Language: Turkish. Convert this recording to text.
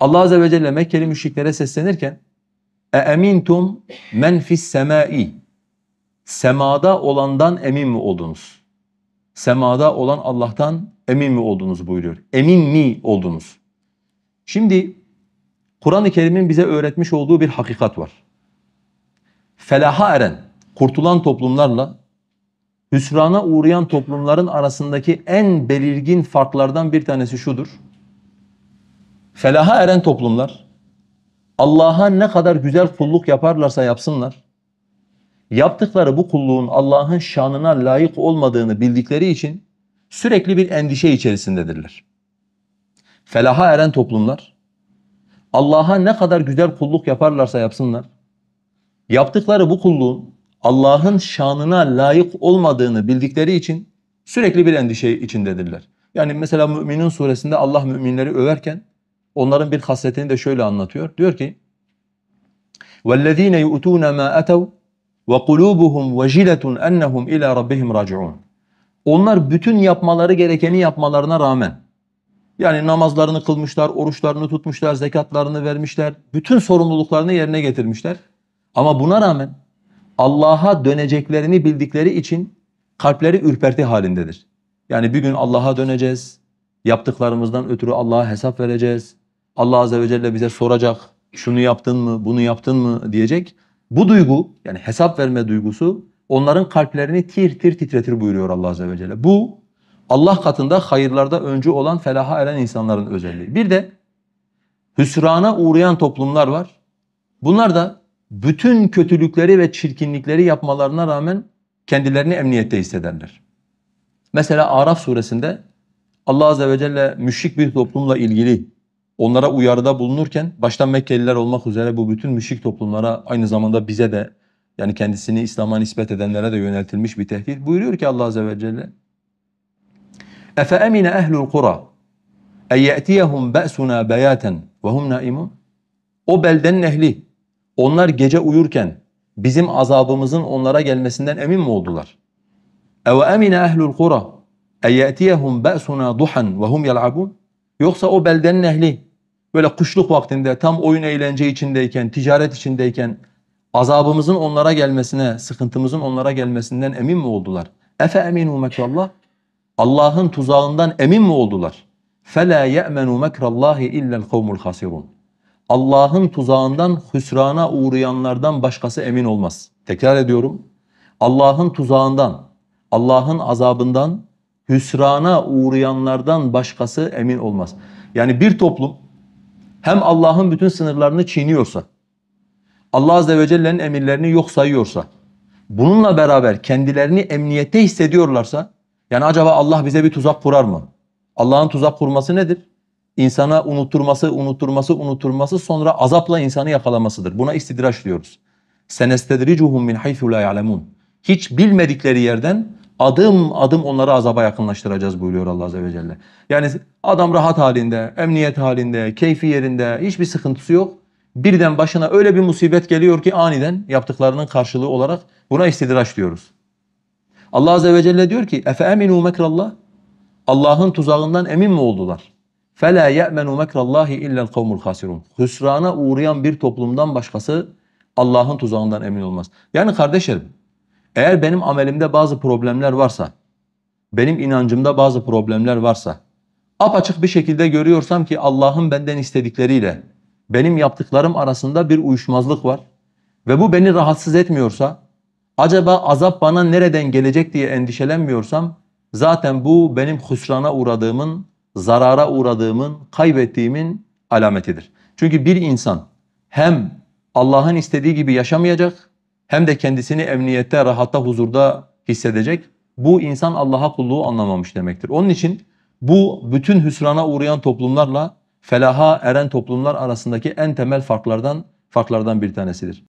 Allah Azze ve Celle Mekkeli müşriklere seslenirken اَاَمِنْتُمْ مَنْ فِي السَّمَاءِ Semada olandan emin mi oldunuz? Semada olan Allah'tan emin mi oldunuz buyuruyor. Emin mi oldunuz? Şimdi Kur'an-ı Kerim'in bize öğretmiş olduğu bir hakikat var. Felaha eren, kurtulan toplumlarla hüsrana uğrayan toplumların arasındaki en belirgin farklardan bir tanesi şudur felaha eren toplumlar Allah'a ne kadar güzel kulluk yaparlarsa yapsınlar, yaptıkları bu kulluğun Allah'ın şanına layık olmadığını bildikleri için sürekli bir endişe içerisindedirler. Felaha eren toplumlar Allah'a ne kadar güzel kulluk yaparlarsa yapsınlar, yaptıkları bu kulluğun Allah'ın şanına layık olmadığını bildikleri için sürekli bir endişe içindedirler. Yani mesela müminin suresinde Allah müminleri överken onların bir hasletini de şöyle anlatıyor. Diyor ki وَالَّذ۪ينَ يُؤْتُونَ مَا أَتَوْا وَقُلُوبُهُمْ وَجِلَةٌ اَنَّهُمْ اِلَى رَبِّهِمْ رَاجِعُونَ Onlar bütün yapmaları gerekeni yapmalarına rağmen yani namazlarını kılmışlar, oruçlarını tutmuşlar, zekatlarını vermişler, bütün sorumluluklarını yerine getirmişler. Ama buna rağmen Allah'a döneceklerini bildikleri için kalpleri ürperti halindedir. Yani bir gün Allah'a döneceğiz, yaptıklarımızdan ötürü Allah'a hesap vereceğiz. Allah Azze ve Celle bize soracak. Şunu yaptın mı, bunu yaptın mı diyecek. Bu duygu yani hesap verme duygusu onların kalplerini tir tir titretir buyuruyor Allah Azze ve Celle. Bu Allah katında hayırlarda öncü olan felaha eren insanların özelliği. Bir de hüsrana uğrayan toplumlar var. Bunlar da bütün kötülükleri ve çirkinlikleri yapmalarına rağmen kendilerini emniyette hissederler. Mesela Araf suresinde Allah Azze ve Celle müşrik bir toplumla ilgili onlara uyarıda bulunurken başta Mekkeliler olmak üzere bu bütün müşrik toplumlara aynı zamanda bize de yani kendisini İslam'a nispet edenlere de yöneltilmiş bir tehdit. Buyuruyor ki Allah Azze ve Celle Efe emine ehlul kura en ye'tiyehum be'suna beyaten ve hum naimun O beldenin ehli onlar gece uyurken bizim azabımızın onlara gelmesinden emin mi oldular? Ev emine ehlul kura en ye'tiyehum be'suna duhan ve hum yel'abun Yoksa o beldenin ehli böyle kuşluk vaktinde tam oyun eğlence içindeyken, ticaret içindeyken azabımızın onlara gelmesine, sıkıntımızın onlara gelmesinden emin mi oldular? Efe eminu mekrallah? Allah'ın tuzağından emin mi oldular? فَلَا يَأْمَنُوا مَكْرَ اللّٰهِ اِلَّا الْقَوْمُ الْخَاسِرُونَ Allah'ın tuzağından hüsrana uğrayanlardan başkası emin olmaz. Tekrar ediyorum. Allah'ın tuzağından, Allah'ın azabından hüsrana uğrayanlardan başkası emin olmaz. Yani bir toplum hem Allah'ın bütün sınırlarını çiğniyorsa, Allah Azze ve Celle'nin emirlerini yok sayıyorsa, bununla beraber kendilerini emniyette hissediyorlarsa, yani acaba Allah bize bir tuzak kurar mı? Allah'ın tuzak kurması nedir? İnsana unutturması, unutturması, unutturması sonra azapla insanı yakalamasıdır. Buna istidraç diyoruz. سَنَسْتَدْرِجُهُمْ مِنْ حَيْثُ لَا يَعْلَمُونَ Hiç bilmedikleri yerden adım adım onları azaba yakınlaştıracağız buyuruyor Allah Azze ve Celle. Yani adam rahat halinde, emniyet halinde, keyfi yerinde, hiçbir sıkıntısı yok. Birden başına öyle bir musibet geliyor ki aniden yaptıklarının karşılığı olarak buna istidraç diyoruz. Allah Azze ve Celle diyor ki اَفَاَمِنُوا مَكْرَ اللّٰهِ Allah'ın tuzağından emin mi oldular? فَلَا يَأْمَنُوا مَكْرَ اللّٰهِ اِلَّا الْقَوْمُ الْخَاسِرُونَ Hüsrana uğrayan bir toplumdan başkası Allah'ın tuzağından emin olmaz. Yani kardeşlerim eğer benim amelimde bazı problemler varsa, benim inancımda bazı problemler varsa, apaçık bir şekilde görüyorsam ki Allah'ın benden istedikleriyle benim yaptıklarım arasında bir uyuşmazlık var ve bu beni rahatsız etmiyorsa, acaba azap bana nereden gelecek diye endişelenmiyorsam, zaten bu benim hüsrana uğradığımın, zarara uğradığımın, kaybettiğimin alametidir. Çünkü bir insan hem Allah'ın istediği gibi yaşamayacak, hem de kendisini emniyette, rahatta, huzurda hissedecek. Bu insan Allah'a kulluğu anlamamış demektir. Onun için bu bütün hüsrana uğrayan toplumlarla felaha eren toplumlar arasındaki en temel farklardan farklardan bir tanesidir.